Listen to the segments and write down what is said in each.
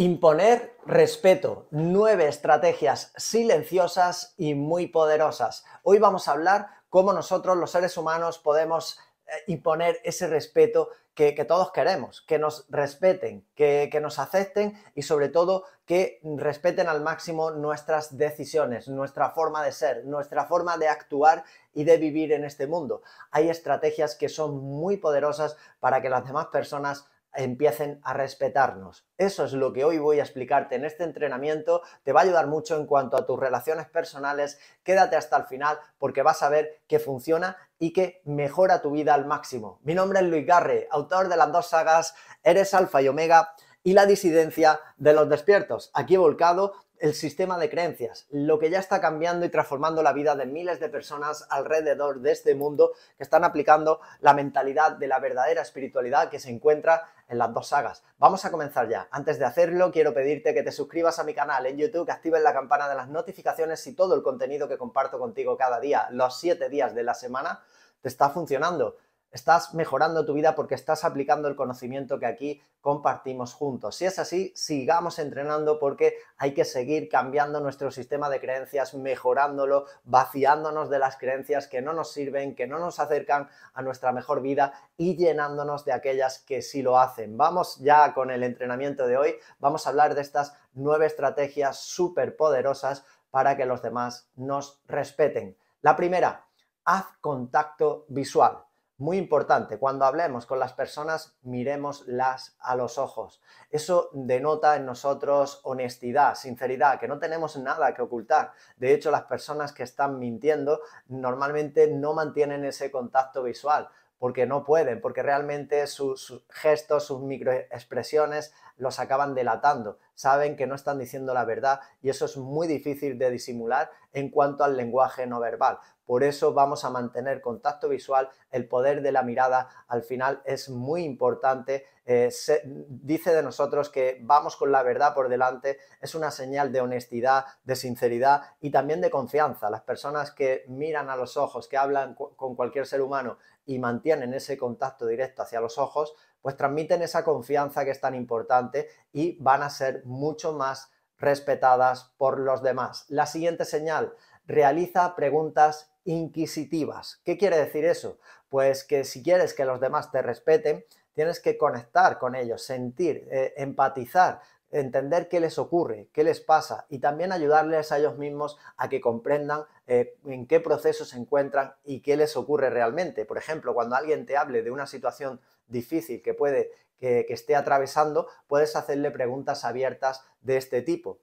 Imponer respeto, nueve estrategias silenciosas y muy poderosas. Hoy vamos a hablar cómo nosotros los seres humanos podemos eh, imponer ese respeto que, todos queremos, que nos respeten, que nos acepten y sobre todo que respeten al máximo nuestras decisiones, nuestra forma de ser, nuestra forma de actuar y de vivir en este mundo. Hay estrategias que son muy poderosas para que las demás personas empiecen a respetarnos. Eso es lo que hoy voy a explicarte en este entrenamiento. Te va a ayudar mucho en cuanto a tus relaciones personales. Quédate hasta el final porque vas a ver que funciona y que mejora tu vida al máximo. Mi nombre es Luis Garre, autor de las dos sagas Eres Alfa y Omega y la disidencia de los despiertos. Aquí he volcado el sistema de creencias, lo que ya está cambiando y transformando la vida de miles de personas alrededor de este mundo que están aplicando la mentalidad de la verdadera espiritualidad que se encuentra en las dos sagas. Vamos a comenzar ya. Antes de hacerlo, quiero pedirte que te suscribas a mi canal en YouTube, que actives la campana de las notificaciones y todo el contenido que comparto contigo cada día, los siete días de la semana, te está funcionando estás mejorando tu vida porque estás aplicando el conocimiento que aquí compartimos juntos. Si es así, sigamos entrenando porque hay que seguir cambiando nuestro sistema de creencias, mejorándolo, vaciándonos de las creencias que no nos sirven, que no nos acercan a nuestra mejor vida y llenándonos de aquellas que sí lo hacen. Vamos ya con el entrenamiento de hoy, vamos a hablar de estas nueve estrategias súper poderosas para que los demás nos respeten. La primera, haz contacto visual. Muy importante, cuando hablemos con las personas, miremoslas a los ojos. Eso denota en nosotros honestidad, sinceridad, que no tenemos nada que ocultar. De hecho, las personas que están mintiendo normalmente no mantienen ese contacto visual porque no pueden, porque realmente sus, gestos, sus microexpresiones los acaban delatando. Saben que no están diciendo la verdad y eso es muy difícil de disimular en cuanto al lenguaje no verbal. Por eso vamos a mantener contacto visual, el poder de la mirada al final es muy importante, eh, se, dice de nosotros que vamos con la verdad por delante, es una señal de honestidad, de sinceridad y también de confianza. Las personas que miran a los ojos, que hablan con cualquier ser humano y mantienen ese contacto directo hacia los ojos, pues transmiten esa confianza que es tan importante y van a ser mucho más respetadas por los demás. La siguiente señal, realiza preguntas inquisitivas. ¿Qué quiere decir eso? Pues que si quieres que los demás te respeten, tienes que conectar con ellos, sentir, eh, empatizar entender qué les ocurre, qué les pasa y también ayudarles a ellos mismos a que comprendan eh, en qué proceso se encuentran y qué les ocurre realmente. Por ejemplo, cuando alguien te hable de una situación difícil que puede que esté atravesando, puedes hacerle preguntas abiertas de este tipo.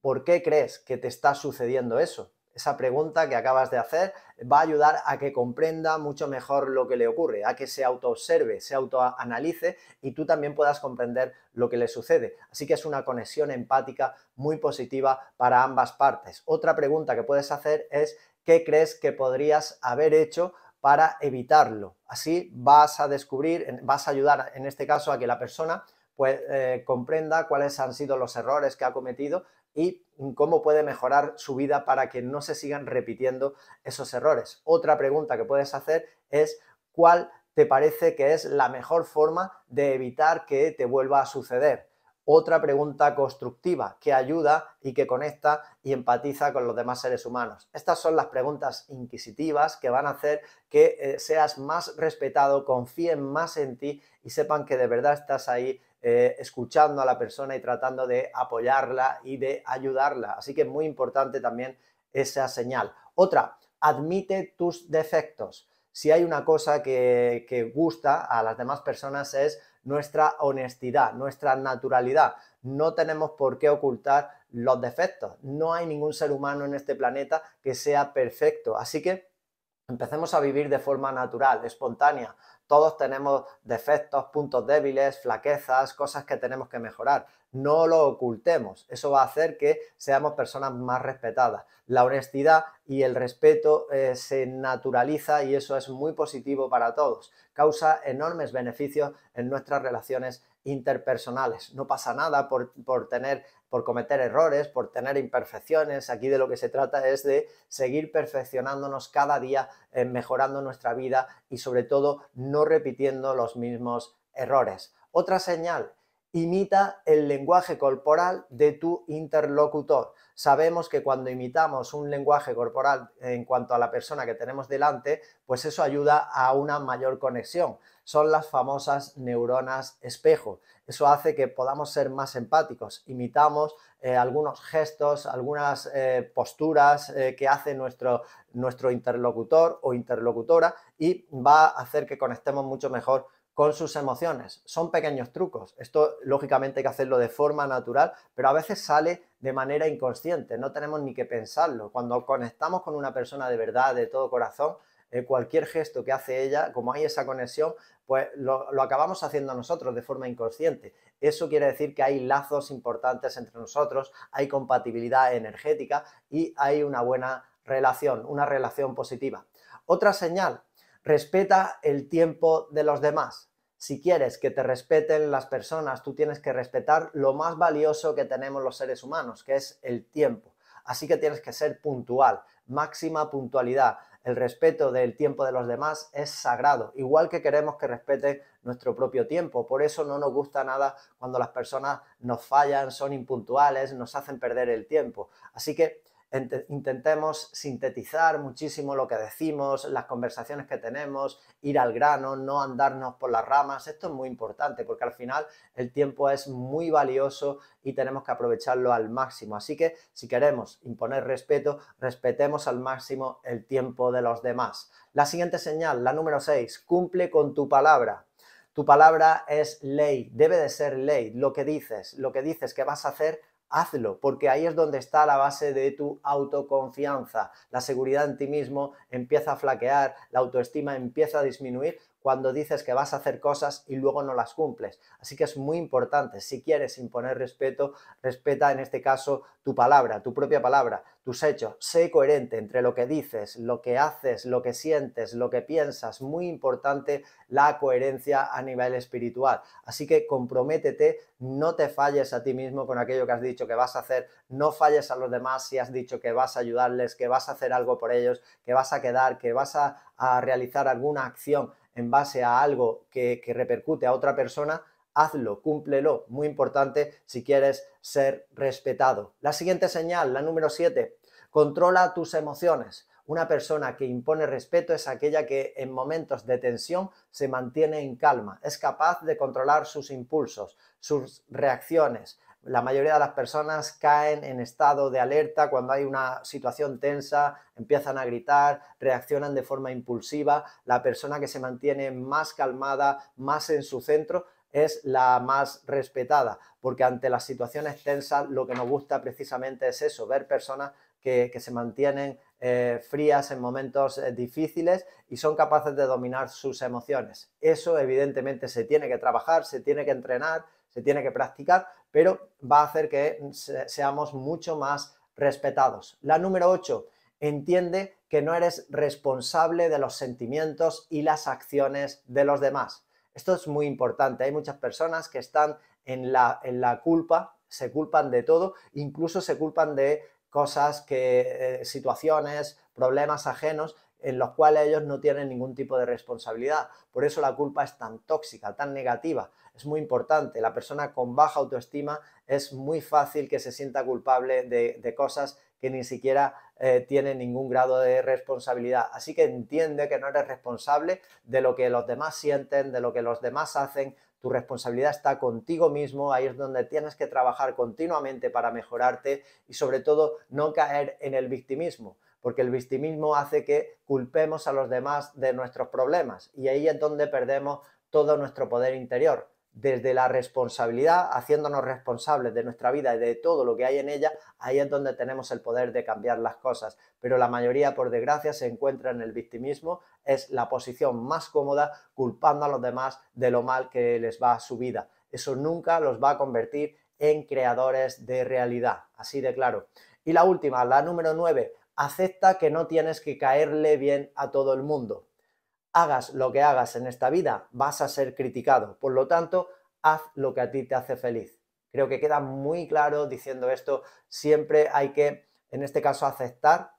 ¿Por qué crees que te está sucediendo eso? esa pregunta que acabas de hacer va a ayudar a que comprenda mucho mejor lo que le ocurre, a que se autoobserve, se autoanalice y tú también puedas comprender lo que le sucede. Así que es una conexión empática muy positiva para ambas partes. Otra pregunta que puedes hacer es ¿qué crees que podrías haber hecho para evitarlo? Así vas a descubrir, vas a ayudar en este caso a que la persona pues, eh, comprenda cuáles han sido los errores que ha cometido y cómo puede mejorar su vida para que no se sigan repitiendo esos errores. Otra pregunta que puedes hacer es cuál te parece que es la mejor forma de evitar que te vuelva a suceder. Otra pregunta constructiva que ayuda y que conecta y empatiza con los demás seres humanos. Estas son las preguntas inquisitivas que van a hacer que eh, seas más respetado, confíen más en ti y sepan que de verdad estás ahí eh, escuchando a la persona y tratando de apoyarla y de ayudarla. Así que es muy importante también esa señal. Otra, admite tus defectos. Si hay una cosa que gusta a las demás personas es nuestra honestidad, nuestra naturalidad. No tenemos por qué ocultar los defectos. No hay ningún ser humano en este planeta que sea perfecto. Así que Empecemos a vivir de forma natural, espontánea. Todos tenemos defectos, puntos débiles, flaquezas, cosas que tenemos que mejorar no lo ocultemos. Eso va a hacer que seamos personas más respetadas. La honestidad y el respeto eh, se naturaliza y eso es muy positivo para todos. Causa enormes beneficios en nuestras relaciones interpersonales. No pasa nada por, por, tener, por cometer errores, por tener imperfecciones. Aquí de lo que se trata es de seguir perfeccionándonos cada día, eh, mejorando nuestra vida y sobre todo no repitiendo los mismos errores. Otra señal imita el lenguaje corporal de tu interlocutor. Sabemos que cuando imitamos un lenguaje corporal en cuanto a la persona que tenemos delante, pues eso ayuda a una mayor conexión. Son las famosas neuronas espejo. Eso hace que podamos ser más empáticos. Imitamos eh, algunos gestos, algunas eh, posturas eh, que hace nuestro, nuestro interlocutor o interlocutora y va a hacer que conectemos mucho mejor con sus emociones. Son pequeños trucos. Esto lógicamente hay que hacerlo de forma natural, pero a veces sale de manera inconsciente. No tenemos ni que pensarlo. Cuando conectamos con una persona de verdad, de todo corazón, eh, cualquier gesto que hace ella, como hay esa conexión, pues lo acabamos haciendo nosotros de forma inconsciente. Eso quiere decir que hay lazos importantes entre nosotros, hay compatibilidad energética y hay una buena relación, una relación positiva. Otra señal Respeta el tiempo de los demás. Si quieres que te respeten las personas, tú tienes que respetar lo más valioso que tenemos los seres humanos, que es el tiempo. Así que tienes que ser puntual, máxima puntualidad. El respeto del tiempo de los demás es sagrado, igual que queremos que respeten nuestro propio tiempo. Por eso no nos gusta nada cuando las personas nos fallan, son impuntuales, nos hacen perder el tiempo. Así que intentemos sintetizar muchísimo lo que decimos, las conversaciones que tenemos, ir al grano, no andarnos por las ramas. Esto es muy importante porque al final el tiempo es muy valioso y tenemos que aprovecharlo al máximo. Así que si queremos imponer respeto, respetemos al máximo el tiempo de los demás. La siguiente señal, la número 6, cumple con tu palabra. Tu palabra es ley, debe de ser ley. Lo que dices, lo que dices que vas a hacer, hazlo, porque ahí es donde está la base de tu autoconfianza. La seguridad en ti mismo empieza a flaquear, la autoestima empieza a disminuir cuando dices que vas a hacer cosas y luego no las cumples. Así que es muy importante, si quieres imponer respeto, respeta en este caso tu palabra, tu propia palabra, tus hechos. Sé coherente entre lo que dices, lo que haces, lo que sientes, lo que piensas. Muy importante la coherencia a nivel espiritual. Así que comprométete, no te falles a ti mismo con aquello que has dicho que vas a hacer, no falles a los demás si has dicho que vas a ayudarles, que vas a hacer algo por ellos, que vas a quedar, que vas a, realizar alguna acción en base a algo que, repercute a otra persona, hazlo, cúmplelo. Muy importante si quieres ser respetado. La siguiente señal, la número 7, controla tus emociones. Una persona que impone respeto es aquella que en momentos de tensión se mantiene en calma, es capaz de controlar sus impulsos, sus reacciones, la mayoría de las personas caen en estado de alerta cuando hay una situación tensa, empiezan a gritar, reaccionan de forma impulsiva. La persona que se mantiene más calmada, más en su centro, es la más respetada, porque ante las situaciones tensas lo que nos gusta precisamente es eso, ver personas que, se mantienen eh, frías en momentos eh, difíciles y son capaces de dominar sus emociones. Eso evidentemente se tiene que trabajar, se tiene que entrenar, se tiene que practicar, pero va a hacer que seamos mucho más respetados. La número 8, entiende que no eres responsable de los sentimientos y las acciones de los demás. Esto es muy importante. Hay muchas personas que están en la, culpa, se culpan de todo, incluso se culpan de cosas que, eh, situaciones, problemas ajenos, en los cuales ellos no tienen ningún tipo de responsabilidad. Por eso la culpa es tan tóxica, tan negativa. Es muy importante. La persona con baja autoestima es muy fácil que se sienta culpable de, cosas que ni siquiera eh, tiene ningún grado de responsabilidad. Así que entiende que no eres responsable de lo que los demás sienten, de lo que los demás hacen. Tu responsabilidad está contigo mismo, ahí es donde tienes que trabajar continuamente para mejorarte y sobre todo no caer en el victimismo porque el victimismo hace que culpemos a los demás de nuestros problemas y ahí es donde perdemos todo nuestro poder interior. Desde la responsabilidad, haciéndonos responsables de nuestra vida y de todo lo que hay en ella, ahí es donde tenemos el poder de cambiar las cosas. Pero la mayoría, por desgracia, se encuentra en el victimismo, es la posición más cómoda culpando a los demás de lo mal que les va a su vida. Eso nunca los va a convertir en creadores de realidad, así de claro. Y la última, la número nueve acepta que no tienes que caerle bien a todo el mundo. Hagas lo que hagas en esta vida, vas a ser criticado. Por lo tanto, haz lo que a ti te hace feliz. Creo que queda muy claro diciendo esto. Siempre hay que, en este caso, aceptar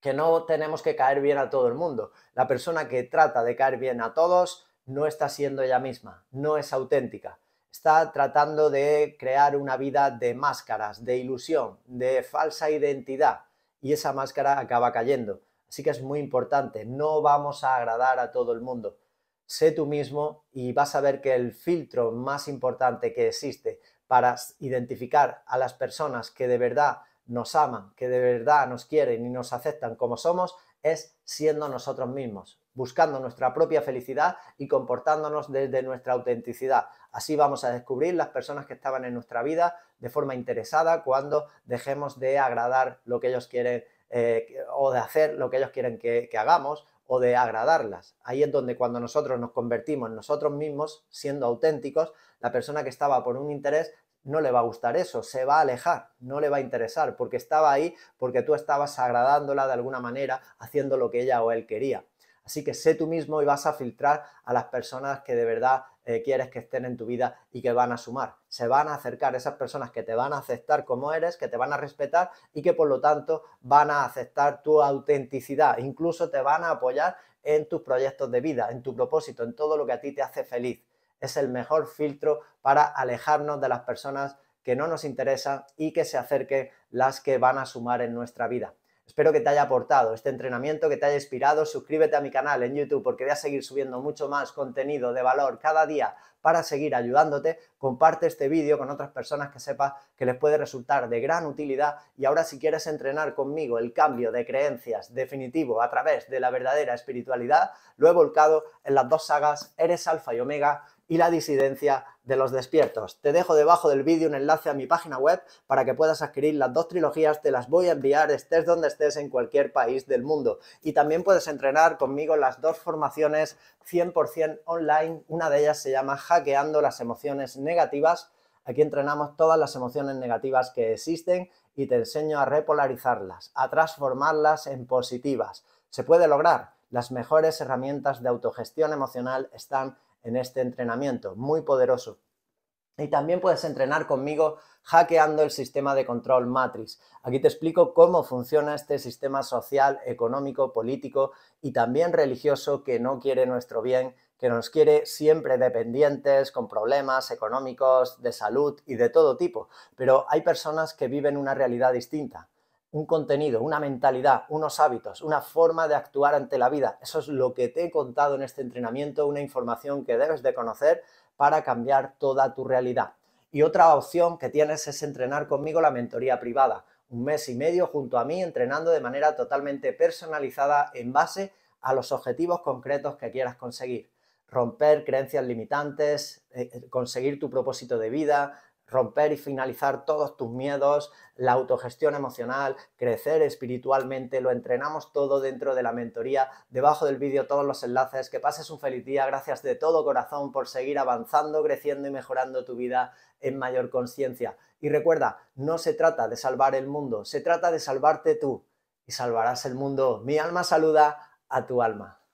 que no tenemos que caer bien a todo el mundo. La persona que trata de caer bien a todos no está siendo ella misma, no es auténtica. Está tratando de crear una vida de máscaras, de ilusión, de falsa identidad y esa máscara acaba cayendo. Así que es muy importante, no vamos a agradar a todo el mundo. Sé tú mismo y vas a ver que el filtro más importante que existe para identificar a las personas que de verdad nos aman, que de verdad nos quieren y nos aceptan como somos, es siendo nosotros mismos buscando nuestra propia felicidad y comportándonos desde nuestra autenticidad. Así vamos a descubrir las personas que estaban en nuestra vida de forma interesada cuando dejemos de agradar lo que ellos quieren eh, o de hacer lo que ellos quieren que, hagamos o de agradarlas. Ahí es donde cuando nosotros nos convertimos en nosotros mismos, siendo auténticos, la persona que estaba por un interés no le va a gustar eso, se va a alejar, no le va a interesar, porque estaba ahí, porque tú estabas agradándola de alguna manera, haciendo lo que ella o él quería. Así que sé tú mismo y vas a filtrar a las personas que de verdad eh, quieres que estén en tu vida y que van a sumar. Se van a acercar esas personas que te van a aceptar como eres, que te van a respetar y que por lo tanto van a aceptar tu autenticidad. Incluso te van a apoyar en tus proyectos de vida, en tu propósito, en todo lo que a ti te hace feliz. Es el mejor filtro para alejarnos de las personas que no nos interesan y que se acerquen las que van a sumar en nuestra vida. Espero que te haya aportado este entrenamiento, que te haya inspirado. Suscríbete a mi canal en YouTube porque voy a seguir subiendo mucho más contenido de valor cada día para seguir ayudándote. Comparte este vídeo con otras personas que sepas que les puede resultar de gran utilidad. Y ahora si quieres entrenar conmigo el cambio de creencias definitivo a través de la verdadera espiritualidad, lo he volcado en las dos sagas Eres Alfa y Omega y la disidencia de los despiertos. Te dejo debajo del vídeo un enlace a mi página web para que puedas adquirir las dos trilogías, te las voy a enviar estés donde estés en cualquier país del mundo. Y también puedes entrenar conmigo las dos formaciones 100% online, una de ellas se llama Hackeando las emociones negativas. Aquí entrenamos todas las emociones negativas que existen y te enseño a repolarizarlas, a transformarlas en positivas. Se puede lograr. Las mejores herramientas de autogestión emocional están en este entrenamiento, muy poderoso. Y también puedes entrenar conmigo hackeando el sistema de control matrix. Aquí te explico cómo funciona este sistema social, económico, político y también religioso que no quiere nuestro bien, que nos quiere siempre dependientes, con problemas económicos, de salud y de todo tipo. Pero hay personas que viven una realidad distinta un contenido, una mentalidad, unos hábitos, una forma de actuar ante la vida. Eso es lo que te he contado en este entrenamiento, una información que debes de conocer para cambiar toda tu realidad. Y otra opción que tienes es entrenar conmigo la mentoría privada, un mes y medio junto a mí entrenando de manera totalmente personalizada en base a los objetivos concretos que quieras conseguir. Romper creencias limitantes, eh, eh, conseguir tu propósito de vida, romper y finalizar todos tus miedos, la autogestión emocional, crecer espiritualmente, lo entrenamos todo dentro de la mentoría, debajo del vídeo todos los enlaces, que pases un feliz día, gracias de todo corazón por seguir avanzando, creciendo y mejorando tu vida en mayor conciencia. Y recuerda, no se trata de salvar el mundo, se trata de salvarte tú y salvarás el mundo. Mi alma saluda a tu alma.